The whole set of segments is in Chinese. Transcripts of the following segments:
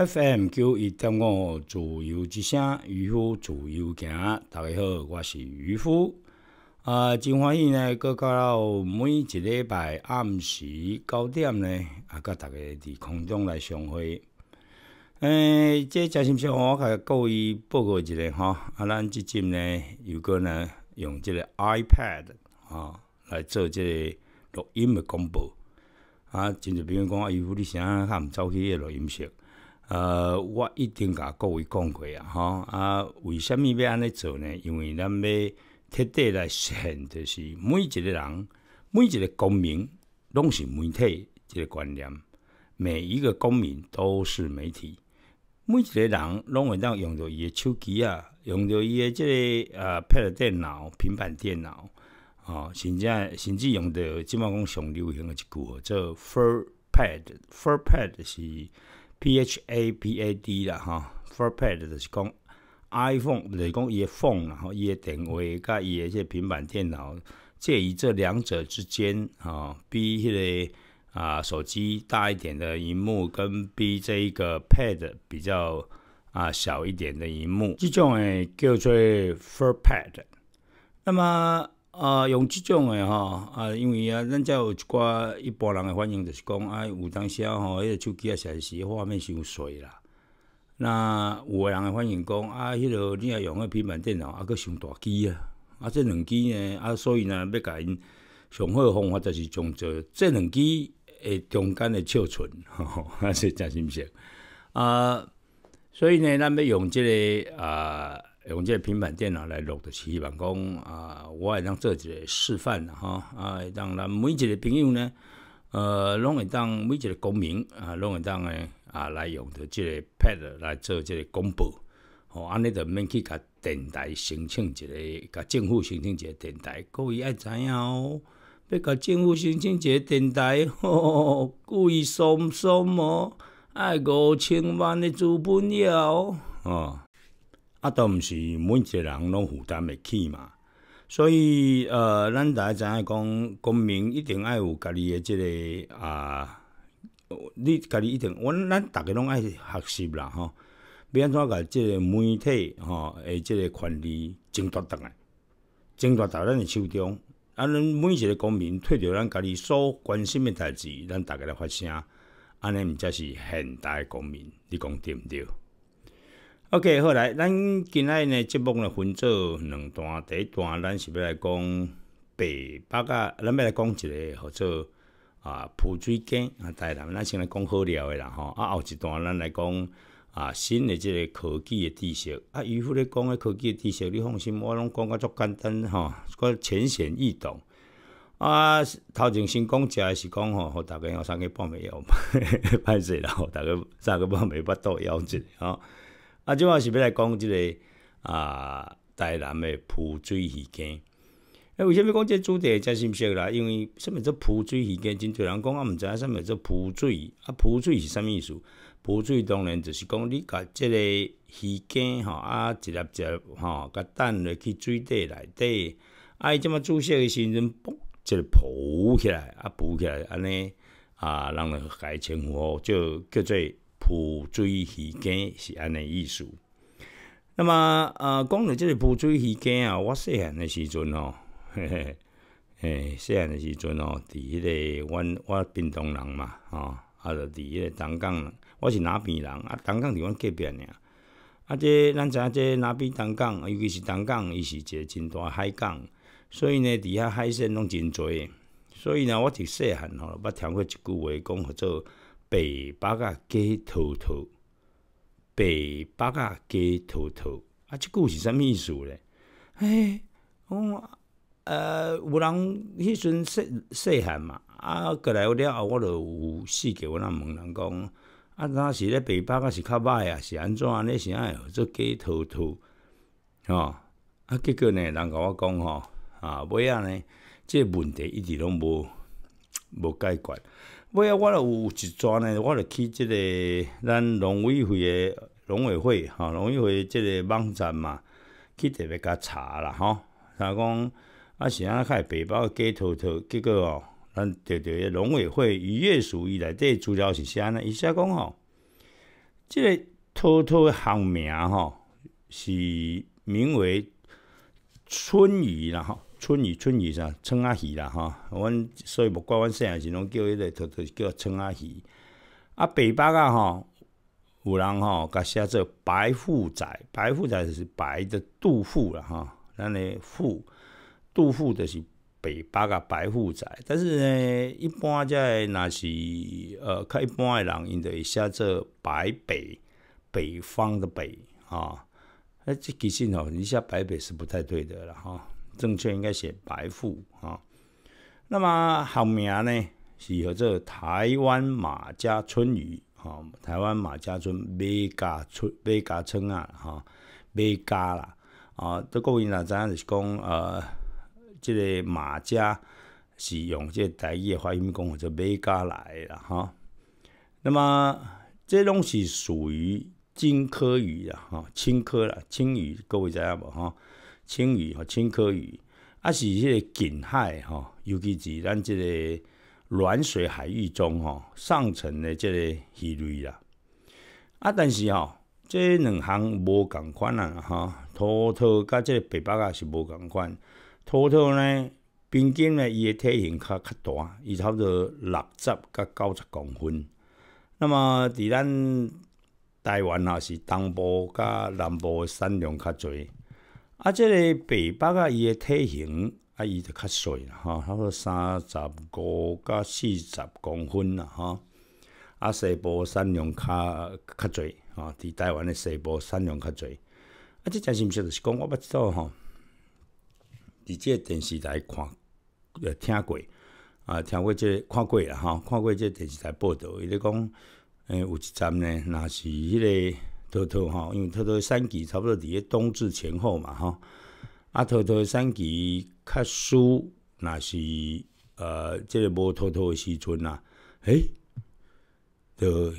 FM 九一点五，自由之声，渔夫自由行。大家好，我是渔夫，啊，真欢喜呢，搁到每一礼拜暗时九点呢，啊，甲大家伫空中来相会。诶，即心新闻，我甲各位报告一下哈。啊，咱即阵呢，有个呢，用即个 iPad 啊来做即个录音的广播。啊，真侪朋友讲，啊，渔夫你啥，较毋走去个录音室？呃，我一定甲各位讲过啊，吼啊，为什么要安尼做呢？因为咱要彻底来现，就是每一个人，每一个公民拢是媒体一个观念，每一个公民都是媒体。每一个人拢会当用着伊个手机啊，用着伊个即个呃 Pad 电脑、平板电脑吼，甚至甚至用着即马讲上流行诶一句，做 Four Pad、f u r Pad 是。P H A P A D 啦，哈，For Pad 就是讲 iPhone，不是讲一个 phone，然后一个电位，加一些平板电脑介于这两者之间啊，比迄个啊手机大一点的荧幕，跟比这一个 Pad 比较啊小一点的荧幕，这种诶叫做 For Pad。那么。啊，用即种诶吼，啊，因为啊，咱遮有一寡一般人诶反应就是讲，啊，有当时啊吼，迄个手机啊显示画面伤小啦。那有个人诶反应讲，啊，迄个你啊用个平板电脑啊，佫上大机啊，啊，即两机呢，啊，所以呢，要甲因上好方法就是将这这两机诶中间诶尺寸，吼，啊，是讲是不是？啊，所以呢，咱要用即个啊。用这平板电脑来录的视频，讲啊，我也当做一个示范吼，啊，当然每一个朋友呢，呃，拢会当每一个公民啊，拢会当诶啊，来用着即个 pad 来做即个公布。吼。安尼头免去甲电台申请一个，甲政府申请一个电台，故意爱怎样哦？要甲政府申请一个电台吼，故意收收哦，爱五千万的资本要哦。啊，都毋是每一个人拢负担得起嘛，所以呃，咱大家知影讲，公民一定爱有家己的即个啊，你家己一定，阮咱大家拢爱学习啦吼，要安怎把即个媒体吼的即个权利争夺倒来，争夺到咱的手中，啊，咱每一个公民脱着咱家己所关心的代志，咱逐个来发声，安尼毋才是现代的公民，你讲对毋对？OK，后来咱今仔呢节目呢分做两段，第一段咱是要来讲北北啊，咱要来讲一个，叫做啊普水根啊，台南，咱先来讲好料的啦吼。啊，后一段咱来讲啊新的即个科技的知识啊。渔夫咧讲的科技的知识，你放心，我拢讲个足简单吼，个浅显易懂。啊，头前先讲食是讲吼，互大家有三个半暝枵，歹势啦！大家三个半暝腹肚枵一吼。啊。啊，即摆是要来讲即个啊，台南的浮水鱼羹。哎，为什么讲这主题真新鲜啦？因为什么做浮水鱼羹？真多人讲，我毋知影什么做浮水？啊，浮水是啥意思？浮水当然就是讲你甲即个鱼羹啊，一一粒吼，甲等落去水底内底，啊，伊即么注射的时阵，嘣，就浮起来，啊，浮起来，安尼啊，让人家称呼就叫做。浮水鱼竿是安尼意思。那么呃，讲到即个浮水鱼竿啊，我细汉的时阵哦，嘿，嘿，诶，细汉的时阵哦，伫迄个阮我屏东人嘛，哦，啊，就伫迄个东港，我是哪平人，啊？东港伫阮隔壁尔。啊，这咱知影，这南平东港，尤其是东港，伊是一个真大海港，所以呢，伫遐海鲜拢真多。所以呢，我伫细汉吼，捌听过一句话，讲合做。白伯啊，鸡头头！白伯啊，鸡头头！啊，即故是什么意思咧？哎，我呃，有人迄阵细细汉嘛，啊，过来完了后，我就有试着我那问人讲，啊，当时咧白伯啊是较歹啊，是安怎？咧是安尼做鸡头头，吼！啊，结果呢，人甲我讲吼，啊，尾仔呢，即、这问题一直拢无。无解决。尾啊，我有一阵呢，我就去即个咱农委会的农委会吼，农委会即个网站嘛，去特别甲查啦吼，他讲啊，是啊，会背包个偷偷偷，结果哦，咱着着个农委会渔业署以来，底资料是啥呢？伊写讲吼，即个偷偷的行名吼，是名为春鱼啦吼。春雨春是噻，村啊鱼啦，哈，阮所以无怪阮细汉时拢叫迄个，都都叫村啊鱼。啊，北北啊，哈，有人哈，甲写作白富仔，白富仔就是白的杜富了，哈，咱个富杜富就是北北啊，白富仔。但是呢，一般在若是呃，较一般的人，因就写作白北，北方的北啊，哎，这其实吼，你写白北是不太对的了，哈。正确应该写白富啊，那么好名呢是和这台湾马家村鱼啊，台湾马家村马家村马家村啊哈，马家啦啊，各位哪知就是讲呃，这个马家是用这台语的发音讲，或者马家来的哈。那么这东西属于金科鱼啊，哈，青科啦，青鱼，各位知道不哈。青鱼和青稞鱼，啊是迄个近海吼，尤其是咱即个暖水海域中吼，上层的即个鱼类啦。啊，但是吼，即两项无共款啊，吼，拖拖甲即个白白啊是无共款。拖拖呢，平均呢，伊的体型较较大，伊差不多六十到九十公分。那么伫咱台湾啊，是东部甲南部的产量较侪。啊，即个北北啊，伊诶体型啊，伊就较细啦，吼，差不多三十五到四十公分啦，吼，啊，西部山羊较较侪，吼，伫台湾的西部山羊较侪。啊，即件毋是就是讲，我捌做吼，伫即个电视台看，呃，听过，啊，听过即个看过啦，吼，看过即个电视台报道，伊咧讲，诶，有一站呢，若是迄个。兔兔哈，因为兔兔三季差不多伫咧冬至前后嘛，吼啊，兔兔三季较输，若是呃，即个无兔兔时阵呐，哎，就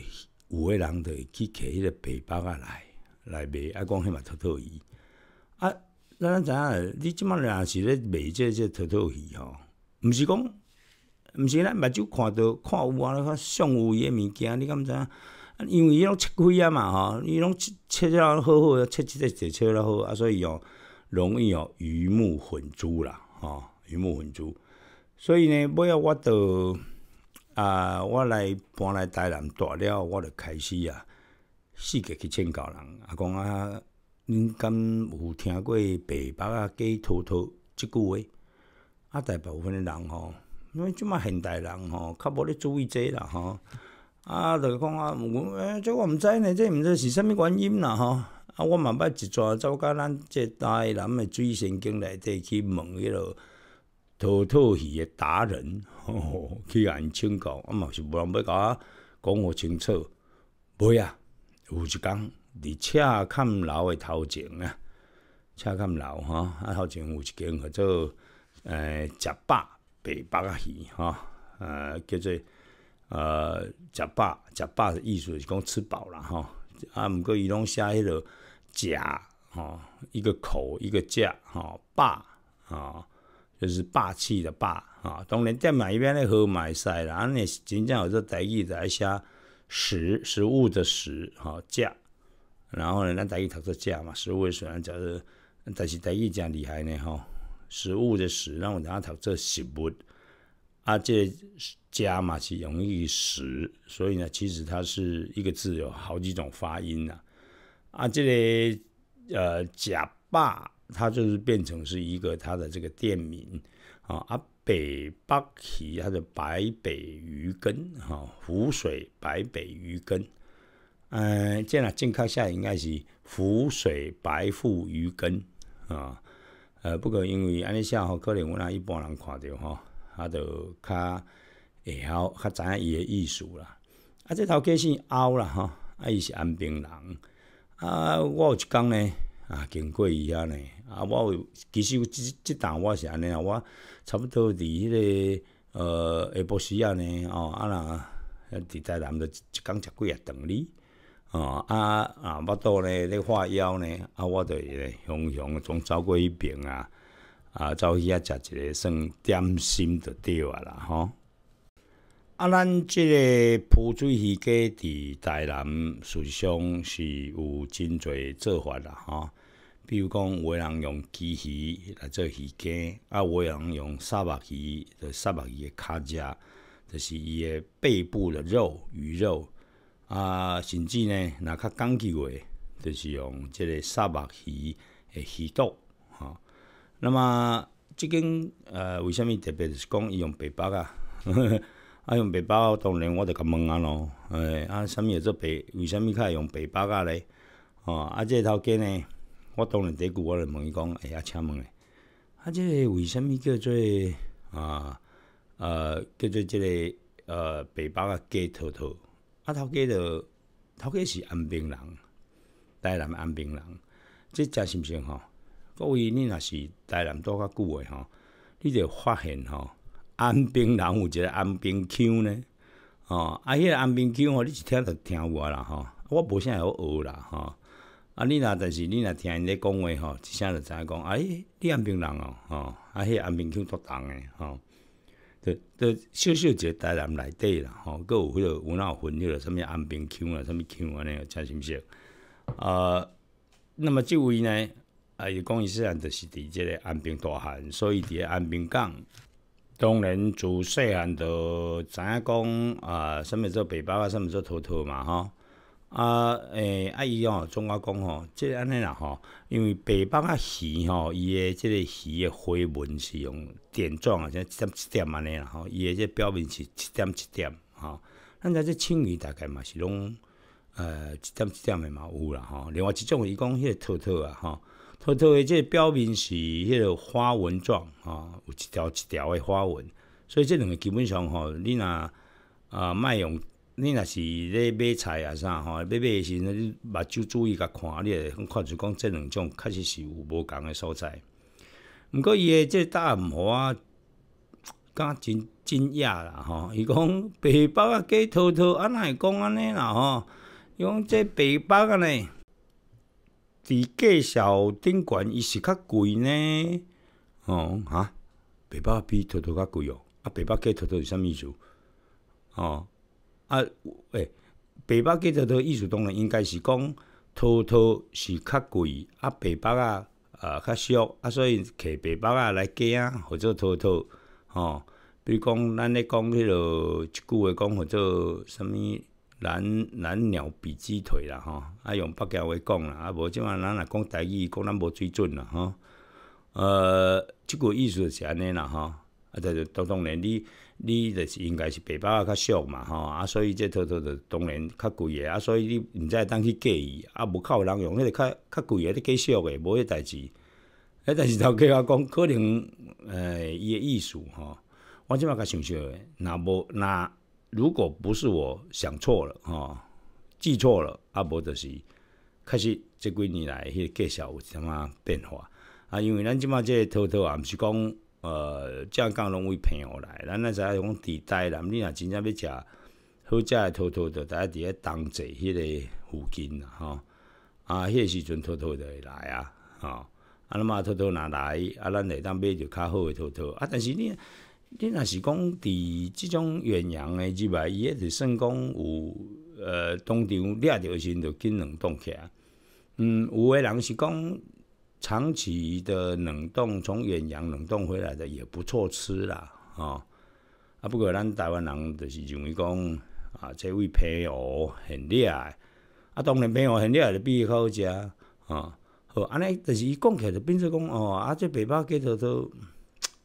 有诶人就去摕迄个背包啊来来卖，啊讲迄嘛兔兔鱼。啊，咱知影，你即满若是咧卖即即兔兔鱼吼，毋是讲，毋是咱目睭看到看有啊，看上有伊个物件，你敢知影？因为伊拢切开啊嘛吼，伊拢切切了好好，切切切切了好啊，所以哦容易哦鱼目混珠啦吼，鱼目混珠。所以呢，尾啊，我到啊，我来搬来台南住了，我就开始啊，四着去请教人啊，讲啊，恁敢有听过白白啊鸡滔滔即句话？啊，大部分的人吼，因为即卖现代人吼，较无咧注意这啦吼。啊，就讲啊，我诶，这我毋知呢，这毋知是啥物原因啦吼。啊，我嘛捌一逝走到咱即台南诶水神经内底去问迄落土套鱼诶达人，吼 吼，去安请教，啊嘛是无人要甲我讲互清楚。袂啊，有一工伫赤坎楼诶头前啊，赤坎楼吼，啊头前有一间叫做诶食白白白鱼吼，啊叫做。呃，食饱，食饱的意思是讲吃饱了吼，啊，毋过伊拢写迄个“食吼，一个口，一个“食吼，霸啊，就是霸气的霸吼，当然，店买一边咧好买菜啦，啊，尼真正有做台语的爱写食食物的食吼，价。然后呢，咱台语读做“价”嘛，食物虽然叫做，但是台语诚厉害呢吼，食物的食，咱有咱啊读做食物。啊，这加嘛是容易死，所以呢，其实它是一个字，有好几种发音呢。啊，这个呃，甲霸它就是变成是一个它的这个店名啊。啊，北北起它的白北鱼根哈，湖水白北鱼根。嗯，这样健康下应该是湖水白富鱼根啊。呃，不过因为安尼下吼，可能我那一般人看到哈。啊，就较会晓较知影伊诶意思啦。啊，这头家姓拗啦吼，啊伊是安平人。啊，我有一工呢，啊经过伊遐呢。啊，我有其实即即档我是安尼啊，我差不多伫迄个呃下晡时亚呢，哦啊啦，伫台南咧。一工食几啊顿哩。哦啊啊，巴肚咧咧化腰咧，啊我著雄向总走过迄边啊。啊，走去遐食一个算点心的对啊啦，吼啊，咱即个浮水鱼粿伫台南，事实上是有真侪做法啦，吼，比如讲，有人用鸡鱼来做鱼粿，啊，有人用沙目鱼，就沙目鱼的脚脚，就是伊的背部的肉鱼肉，啊，甚至呢，若较讲究诶，就是用即个沙目鱼诶鱼肚。那么，即间呃，为什物特别是讲伊用白包啊？啊，用白包，当然我得甲问啊咯。哎，啊，什物叫做白？为什物较会用白包啊咧？哦，啊，即个头家呢，我当然第一句我就问伊讲，哎呀，请问，咧，啊，这个为什物叫做啊呃叫做这个呃白包啊鸡头头？啊，头家的头家是安平人，台南安平人，这正新鲜吼。所以你若是台南住较久诶吼，你就发现吼，安平人有一个安平腔呢。哦，啊，迄个安平腔吼，你是听着听啊啦吼，我无啥会好学啦吼。啊，你若但是你若听因咧讲话吼，一声就知影讲，哎，你安平人哦，哦，啊，迄个安平腔独特诶吼，就就小小一个台南内底啦，吼，各有迄落，有哪有分迄落，什物安平腔啊，什物腔安尼，诚心信息。啊，那么即位呢？啊！伊讲伊细汉就是伫即个安平大汉，所以伫安平港，当然自细汉就知影讲啊，虾物做北伯啊，虾物做偷偷嘛，吼。啊！诶，啊伊吼，总我讲吼，即安尼啦，吼，因为北伯啊鱼吼，伊诶即个鱼诶花纹是用点状啊，一点一点安尼啦，吼，伊诶即表面是七点七点，吼，咱家即青鱼大概嘛是拢，呃一点一点诶嘛有啦，吼，另外一种伊讲迄个偷偷啊，吼。偷托诶，即表面是迄个花纹状啊，有一条一条诶花纹。所以这两个基本上吼，你若啊卖用，你若是咧买菜啊啥吼，买买诶时阵，你目睭注意甲看，你会看就讲这两种确实是有无共诶所在。毋过伊诶即大红花，啊，敢真惊讶啦吼！伊讲白包啊，假偷偷，啊，哪会讲安尼啦吼？伊讲即白包啊呢。比介绍顶悬伊是较贵呢，哦哈，白包比拖拖较贵哦，啊白包计拖拖是啥意思？哦，啊喂，白包计拖拖意思当然应该是讲拖拖是较贵，啊白包啊啊较俗，啊所以摕白包啊来加啊，或者拖拖，吼，比如讲咱咧讲迄落一句话讲，或者啥物。蓝蓝鸟比鸡腿啦吼，啊用北京话讲啦，啊无即嘛，咱来讲台语讲咱无水准啦吼。呃，即句意思就是安尼啦吼，啊但是当当然你你就是应该是爸包啊较俗嘛吼，啊所以这套套的当然较贵个，啊所以你唔知当去嫁伊，啊无较有人用迄个较较贵个你计俗个，无迄代志。迄但是头讲我讲可能，呃伊个意思吼，我即嘛甲想说，若无若。如果不是我想错了，吼，记错了，啊，无就是，确实即几年来，迄个小有点仔变化啊？因为咱即即个偷偷啊，毋是讲，呃，正港拢为朋友来，咱那啥讲地带啦，你若真正要食好食的偷偷的，大概伫咧东齐迄个附近啦，吼。啊，迄个时阵偷偷的来啊，吼、啊，咱嘛偷偷若来，啊，咱下当买着较好的偷偷，啊，但是你。你若是讲伫即种远洋诶入来，伊也是算讲有呃，当场掠着时阵就紧冷冻起。嗯，有诶人是讲长期的冷冻，从远洋冷冻回来的也不错吃啦，吼啊，不过咱台湾人就是认为讲啊，这位皮鹅很诶啊，当然皮鹅很掠也是比较好食啊。好，安尼就是伊讲起来就变做讲哦，啊，这白包计头都，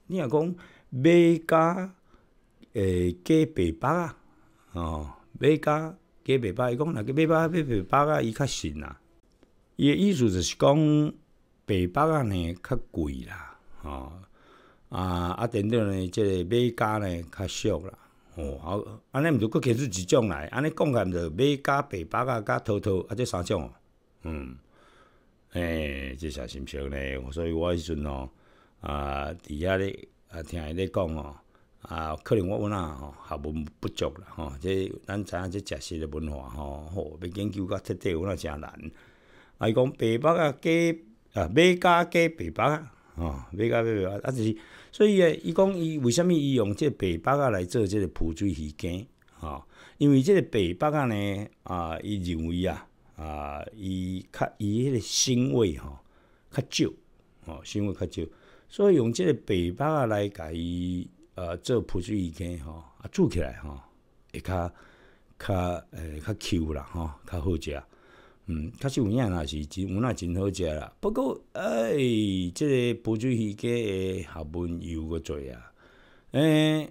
你若讲。马甲诶加白包啊，吼马甲加白包，伊讲若加马包、加白包啊，伊较顺啦。伊个意思就是讲白包啊，呢较贵啦，吼啊啊等等呢，即个马甲呢较俗啦，吼。安尼毋就佫开始一种来，安尼讲开，唔着马甲、白包啊、加套套啊，即三种哦，嗯，诶，即下心情呢，所以我时阵哦，啊，伫遐咧啊，听伊咧讲吼，啊，可能我我啊吼学问不足啦吼，即咱知影即食食的文化吼，吼，要研究到彻底，我啊诚难。啊，伊讲白肉啊加啊马家加白肉啊，吼马加白板啊，就是所以诶，伊讲伊为什物伊用即白肉啊来做即个浮水鱼羹吼，因为即个白肉啊呢，啊，伊认为啊啊，伊较伊迄个腥味吼较少，吼腥味较少。所以用即个北方来改，呃，做普水鱼羹吼，啊，煮起来吼，会较较呃，较 Q 啦，吼较好食，嗯，实有影也是真，有影真好食啦。不过，哎，即个普水鱼羹学问又个济啊，哎，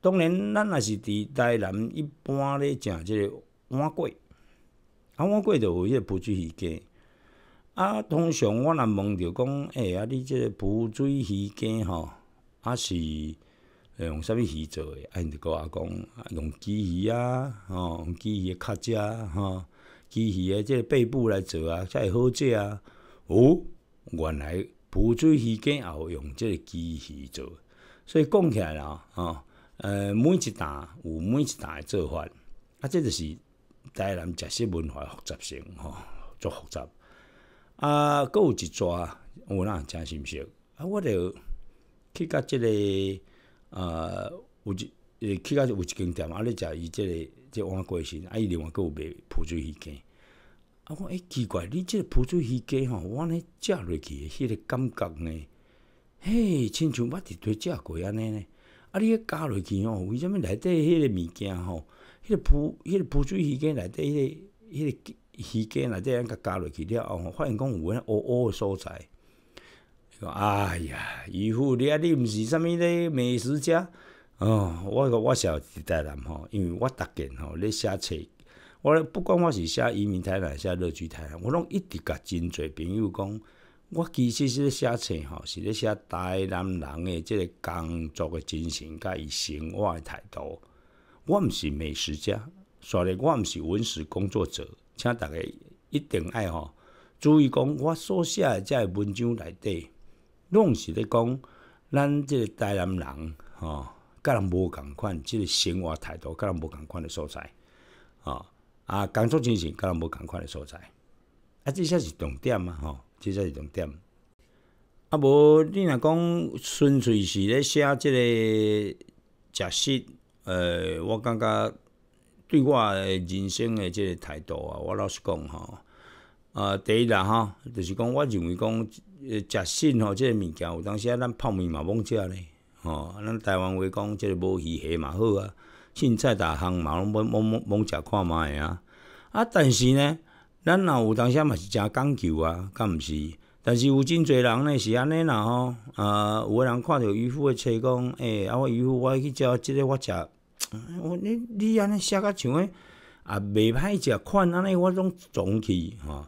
当然咱也是伫台南，一般咧食即个碗粿，啊，碗粿就有迄个普水鱼羹。啊，通常我若问着讲，哎啊，你即个浮水鱼羹吼，啊是用啥物鱼做诶？啊，着甲我讲，用鲫鱼啊，吼，用鲫鱼诶壳食，吼，鲫鱼诶，即背部来做啊，才会好食啊。哦，原来浮水鱼羹也有用即个基鱼做，所以讲起来啦，吼，呃，每一大有每一大诶做法，啊，这就是台南食食文化复杂性吼，足复杂。啊，搁有一抓，我那实毋熟啊，我着去甲即个，呃，有一呃，去甲有一间店啊，咧食伊即个，即碗粿翅，啊，伊另外搁有卖普水鱼羹，啊，我哎奇怪，你即个普水鱼羹吼，我安尼落去，迄个感觉呢，嘿，亲像我伫脱食过安尼呢，啊，你加落去吼，为虾物内底迄个物件吼，迄个普，迄个普水鱼羹内底迄个，迄个。鱼干那底安甲加落去了后，发现讲有遐乌乌诶所在。伊讲：“哎呀，渔夫，你啊你，毋是啥物咧美食家？哦，我我我是代人吼，因为我逐过吼，咧写册。我不管我是写移民台还是乐居台，我拢一直甲真侪朋友讲，我其实是咧写册吼，是咧写台南人诶，即个工作诶精神，甲伊生活诶态度。我毋是美食家，所以，我毋是文史工作者。”请大家一定爱吼，注意讲我所写诶遮文章内底，拢是咧讲咱即个台南人吼，个人无同款，即个生活态度，甲人无同款诶所在，啊啊工作精神甲人无同款诶所在，啊，这才是重点啊吼，这才是重点。啊，无你若讲纯粹是咧写即个食食，诶，我感觉。对我诶人生诶，即个态度啊，我老实讲吼，啊，第一啦吼，就是讲我认为讲，呃，食信吼，即个物件有当时啊，咱泡面嘛，罔食咧，吼，咱台湾话讲即个无鱼虾嘛好啊，凊彩逐项嘛拢懵懵懵食看卖啊，啊，但是呢，咱若有当时嘛是诚讲究啊，敢毋是？但是有真侪人呢是安尼啦吼，啊，有个人看着渔夫诶车讲，诶，啊，我渔夫我去食即个我食。我你你安尼写到像诶，啊，未歹食款，安尼我拢总去吼。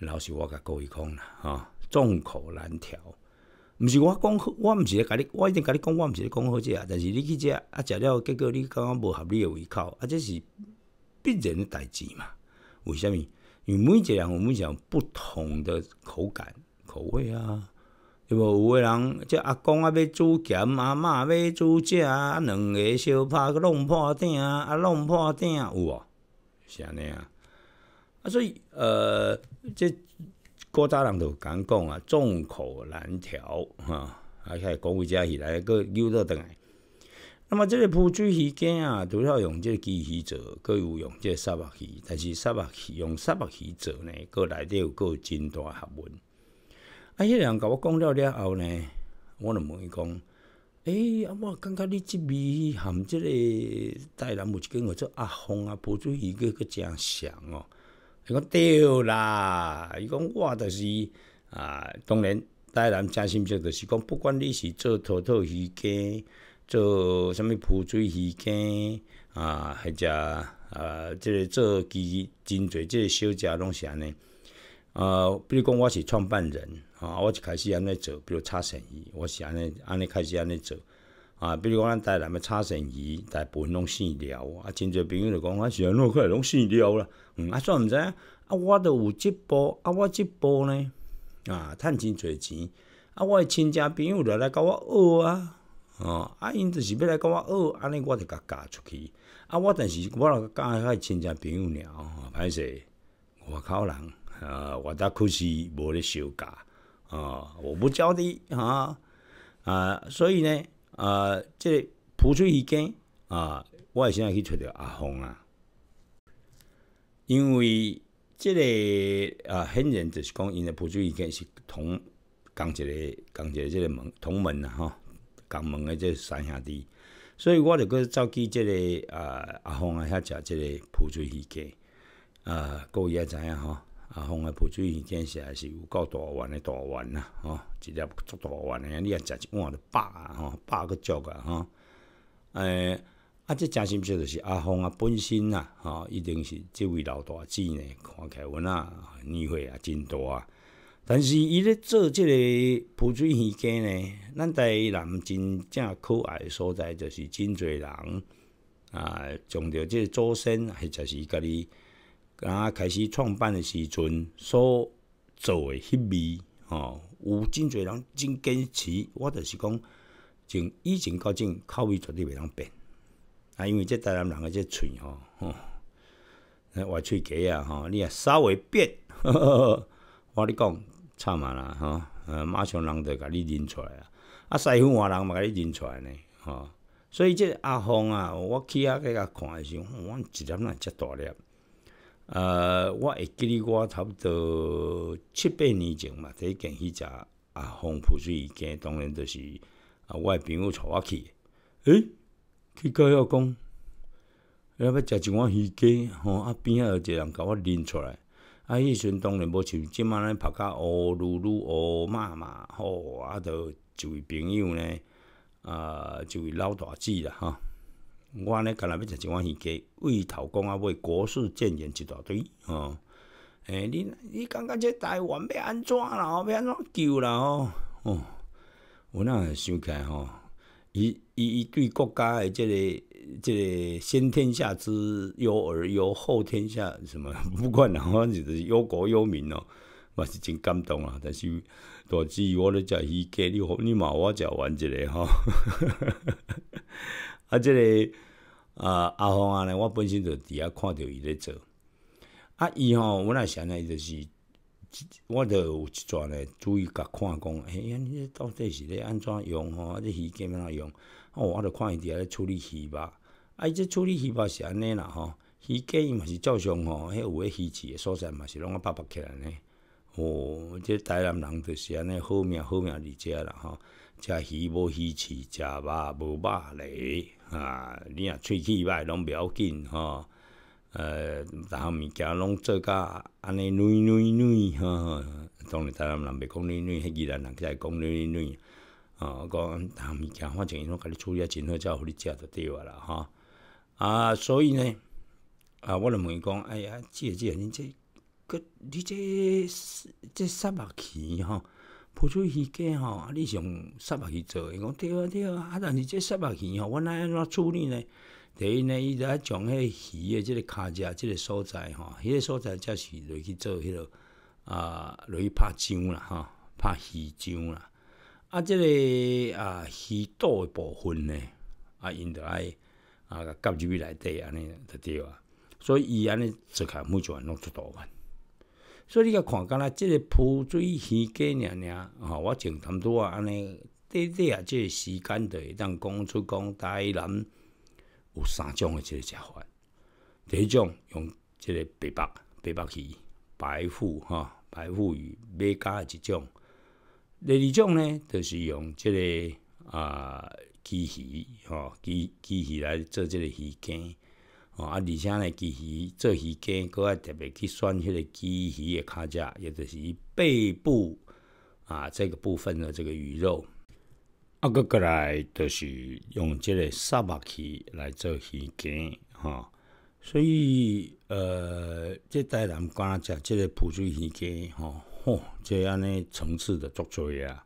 老师，我甲各位讲啦，吼众口难调，毋是我讲好，我毋是咧甲你，我一定甲你讲，我毋是咧讲好食，啊。但是你去食，啊食了结果你感觉无合理诶胃口，啊这是必然诶代志嘛？为什么？因为每一个人每一讲不同的口感、口味啊。是无，有诶人即阿公啊要煮咸，阿嬷要煮食，啊两个相拍，阁弄破鼎，啊弄破鼎有无？是安尼啊。啊，所以呃，即古大人就讲讲啊，众口难调哈。啊，讲起遮起来阁拗倒倒来。那么即个铺水鱼羹啊，都要用即个机器做，佮有用即个沙白鱼。但是沙白鱼用沙白鱼做呢，佮内底有佮真大学问。啊！迄个人甲我讲了了后呢，我就问伊讲：“诶，啊，我感觉你即边含即个台南，有一间叫做阿峰啊，铺水鱼羹，阁正常哦？”伊讲：“对啦。”伊讲：“我就是啊，当然台南真心笑，就是讲不管你是做土土鱼羹，做啥物浮水鱼羹啊，或者啊，即个做几真侪，即个小食拢是安尼。啊，比如讲我是创办人。啊！我就开始安尼做，比如炒生意，我是安尼安尼开始安尼做啊。比如讲，咱台南的炒生意，大部分拢饲料啊。真济朋友就讲，我是安可块拢饲料啦。嗯，啊算毋知啊，我都有直播，啊我直播呢啊，趁真侪钱啊。我亲戚朋友就来甲我学啊，哦，啊因就是要来甲我学，安尼我就甲嫁出去。啊，我但是我也迄徊亲戚朋友聊，歹势外口人，啊，我则可是无咧小嫁。哦，我不教的啊啊，所以呢，啊，这普水鱼羹啊，我现在去找到阿峰啊，因为这个啊，很多人就是讲，因的普水鱼羹是同刚一个刚一个这个门同门啊哈，同门的这三兄弟，所以我就去走去这个啊阿峰啊，遐吃这个普水鱼羹啊，各位也知样吼。阿峰诶，浮水鱼羹食也是有够大碗诶，大碗啦，吼，一粒足大碗的，你啊食一碗就饱啊，吼，饱够足啊，吼，诶，啊，这真心说就是阿峰啊，本身呐，吼，一定是即位老大姊呢，看来阮啊，年岁啊真大，但是伊咧做即个浮水鱼羹呢，咱在南真正可爱所在就是真侪人啊，从着即个祖先或者是家己。啊！开始创办的时阵所做的迄味吼，有真侪人真坚持，我就是讲，从以前到今口味绝对袂当变啊。因为这台南人个这喙吼，吼外嘴鸡啊吼，你啊稍微变，我你讲惨啊啦哈，马上人就甲你认出来啊。啊，师傅话人嘛甲你认出来呢哈。所以这阿峰啊，我去啊，个甲看个时，我一粒来只大粒。呃，我会记哩，我差不多七八年前嘛，第一件鱼食啊，红普水鱼架，当然著是啊，我朋友带我去。诶，去过遐讲，要要食一碗鱼羹，吼啊，边啊有一个人甲我拎出来。啊，迄时阵当然无像即马咱拍甲乌噜噜、乌骂骂吼，啊，就一位朋友呢，啊，一位老大姊啦，吼。我呢，干才要食一碗鱼起为头公啊，为国事建言一大堆哦。欸，你你感觉这台湾要安怎啦？要安怎救啦？吼、哦，我那想来吼，伊伊伊对国家的这个这个先天下之忧而忧，后天下什么 不管，反正就是忧国忧民哦，嘛是真感动啊。但是大姊，我咧食伊给你你骂我食完一个吼 啊，这个啊！阿芳啊！呢，我本身就伫遐看着伊咧做。啊，伊吼，我来想呢，伊就是，我着有一逝呢，注意甲看讲，哎呀，你到底是咧安怎用吼？啊，这鱼竿要怎用？哦，我着看伊伫遐咧处理鱼啊，伊这处理鱼肉是安尼啦吼，鱼竿伊嘛是照常吼，迄有块鱼刺诶所在嘛是拢啊叭叭起来呢。哦，这台南人着是安尼，好命好命伫遮啦吼，食鱼无鱼刺，食肉无肉咧。啊，你啊，喙齿一拢袂要紧吼，呃，逐项物件拢做甲安尼软软软吼。当然台然人袂讲软软，迄个人人起来讲软软软，哦，讲逐项物件反正伊拢甲你处理啊真好，之互你食着对啊啦吼。啊，所以呢，啊，我就问伊讲，哎呀，姐姐，你这，个你这这杀目去吼？浮出鱼竿吼，你上杀白去做，伊讲对啊对啊，啊但是这杀白鱼吼，我来安怎处理呢？第一呢，伊就从迄鱼的即个脚脚、即个所在吼，迄个所在则是落去做迄个啊，落去拍浆啦吼，拍鱼浆啦。啊，即个啊鱼肚的部分呢，啊，因着爱啊，入去内底安尼着对啊。所以伊安尼做开木匠弄出大万。所以你甲看，敢若即个浮水鱼干，尔念，吼，我从他拄啊安尼，短短啊，即个时间就会当讲出讲台南有三种诶即个食法。第一种用即个白白白白鱼、白腹吼，白腹鱼马甲诶一种，第二种呢，就是用即个啊鲫鱼吼鲫鲫鱼来做即个鱼羹。哦啊！而且呢，鸡鱼做鱼羹，佫爱特别去选迄个基鱼的卡架，也就是伊背部啊，这个部分的这个鱼肉。啊，佫过来就是用即个沙白鱼来做鱼羹，吼。所以呃，即代人干食即个补水鱼羹，吼，吼、即安尼层次的作作啊。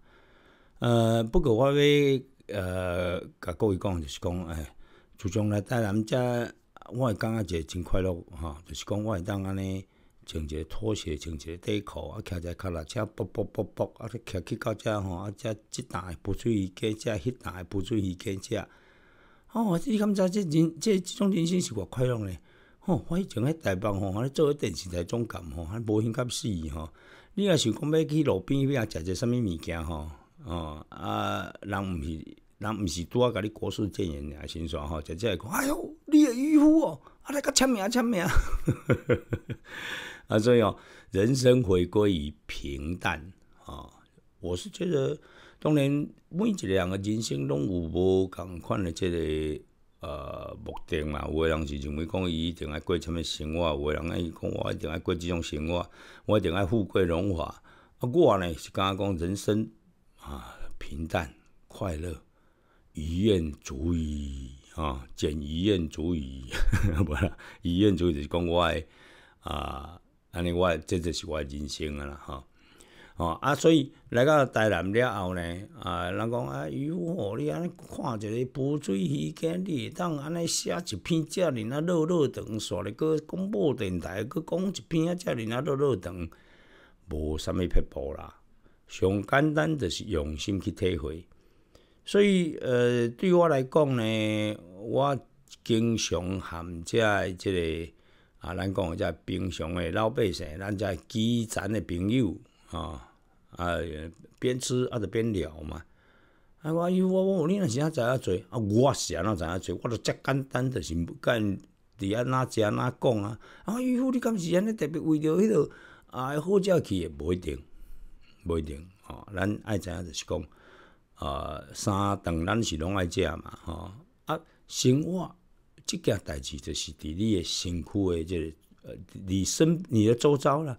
呃，不过我欲呃，甲各位讲就是讲，哎，自从来代南遮。我会感觉一个真快乐，吼，就是讲我会当安尼穿一个拖鞋，穿一个短裤，啊，骑一个脚踏车，啵啵啵啵，啊，咧骑去到遮吼，啊，遮即搭的不注意过遮，迄搭的不注意过遮，哦，你感觉这人，这即种人生是偌快乐嘞？哦，我以前喺台北吼，安尼做电视台总监吼，啊，无闲甲死吼，你若想讲要去路边边啊，食者啥物物件吼，哦，啊，人毋是。人毋是拄啊！甲你国事谏言，尔，啊心酸吼，直接会讲，哎哟，你诶迂腐哦！啊，来甲签名，签名。啊，所以哦，人生回归于平淡啊，我是觉得，当然每一个人生拢有无共款的即个呃目的嘛？有诶人是认为讲，伊一定爱过什么生活，有诶人爱讲，我一定爱过即种生活，我一定爱富贵荣华。啊我呢是感觉讲，人生啊平淡快乐。一言足矣，吼，简一言足矣，无 啦，一言足矣是讲我诶啊，安尼我即就是我诶人生啊啦，吼，吼啊，所以来到台南了后呢，啊，人讲啊，咦，吼，你安尼看一个浮水鱼囝，你会当安尼写一篇遮尔啊啰啰长，煞咧搁广播电台，佫讲一篇啊遮尔啊啰啰长，无啥物撇步啦，上简单就是用心去体会。所以，呃，对我来讲呢，我经常含遮即个啊，咱讲遮平常诶老百姓，咱遮基层诶朋友，吼啊，边吃啊着边聊嘛。啊，我伊我我，你哪时啊知影做？啊，我是安怎知影做？我著遮简单，著是甲人伫啊哪食哪讲啊。啊，伊我你敢是安尼特别为着迄个啊好食去，无一定，无一定哦。咱爱怎样著是讲。啊，三顿咱是拢爱食嘛，吼啊，生活这件代志就是在你诶身躯嘅，即呃，你身你的周遭啦，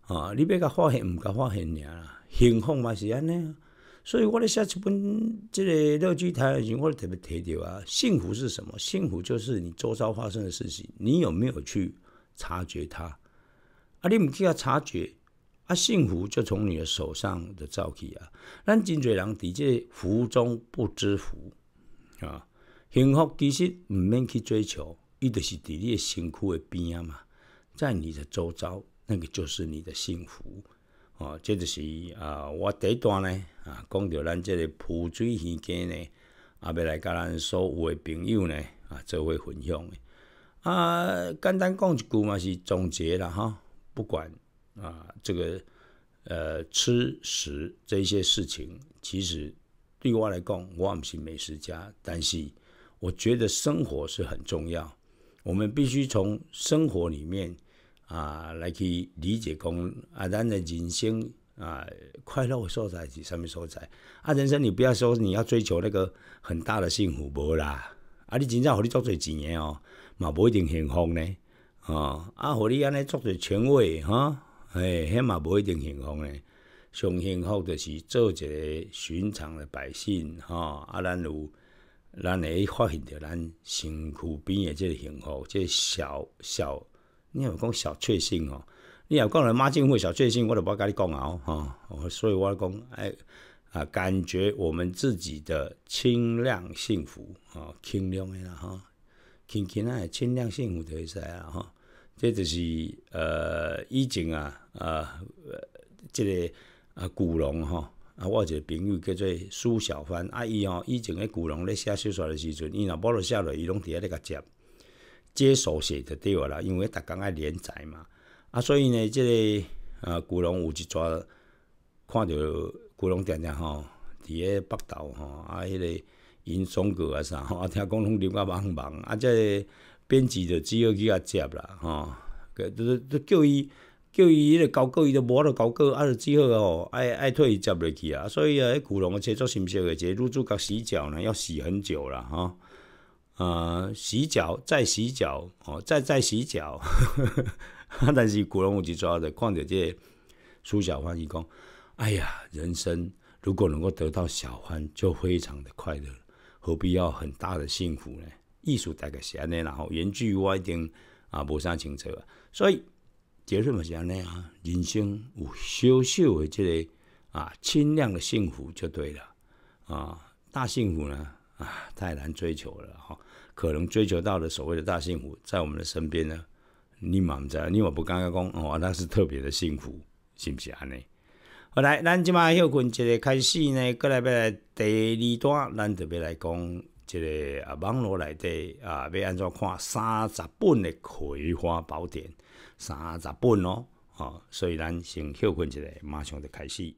吼，你要甲发现毋甲发现尔啦，幸福嘛是安尼啊，所以我咧写一本即个《乐居台湾时，我特别提到啊，幸福是什么？幸福就是你周遭发生的事情，你有没有去察觉它？啊，你毋去甲察觉。啊，幸福就从你的手上的造起啊！咱真侪人伫这福中不知福啊！幸福其实毋免去追求，伊就是伫你身躯的边啊嘛，在你的周遭，那个就是你的幸福哦，这就是啊，我第一段呢啊，讲到咱这个浮水贤家呢，啊，要来跟咱所有的朋友呢啊做伙分享的啊！简单讲一句嘛，是总结啦哈，不管。啊，这个呃，吃食这些事情，其实对我来讲，我唔是美食家，但是我觉得生活是很重要。我们必须从生活里面啊来去理解讲啊，当然人生啊，快乐的所在是什面所在？啊，人生你不要说你要追求那个很大的幸福，无啦啊！你真正和你做做年哦，嘛不一定幸福呢啊！啊，和你安尼做做权位哈？哎，迄嘛无一定幸福呢。上幸福就是做一个寻常的百姓，吼，啊，咱有咱会发现着咱身躯边的即个幸福，即小小，你有讲小确幸哦。你有讲来马进惠小确幸，我着无甲你讲哦，哦，所以我讲，哎，啊，感觉我们自己的清亮幸福吼，清亮的啦，吼，轻轻啊，清亮幸福就会以使吼、哈。这就是呃以前啊啊，即个啊古龙吼啊，我一个朋友叫做苏小凡啊，伊吼以前咧古龙咧写小说诶时阵，伊若无落写落，伊拢伫遐咧甲接接手写就对啊啦，因为逐工爱连载嘛啊，所以呢，即个啊古龙有一撮看着古龙定定吼伫遐北岛吼啊，迄个云松阁啊啥，啊听讲拢流甲茫茫啊，即。编辑的只好去甲接啦，吼，就是叫伊叫伊迄个交割伊著无法度交割，啊，只好吼爱爱退接落去啊，所以啊，古龙的做作心绪个，这入住甲洗脚呢，要洗很久啦吼，啊，洗脚再洗脚，哦，再再洗脚，但是古龙有一抓的，况且这苏小欢伊讲，哎呀，人生如果能够得到小欢，就非常的快乐，何必要很大的幸福呢？艺术大概是安尼，然后原句我一定啊无啥清楚啊，所以结论嘛是安尼啊，人生有小小的这个啊清亮的幸福就对了啊，大幸福呢啊太难追求了哈，可能追求到了所谓的大幸福，在我们的身边呢，你嘛毋知，你嘛不刚刚讲哦，那是特别的幸福，是不是安尼？好来，咱即嘛休困一个开始呢，过来要来第二段，咱就要来讲。即个啊网络内底啊要安怎看三十本的《葵花宝典》？三十本哦，哦，以咱先休困一下，马上就开始。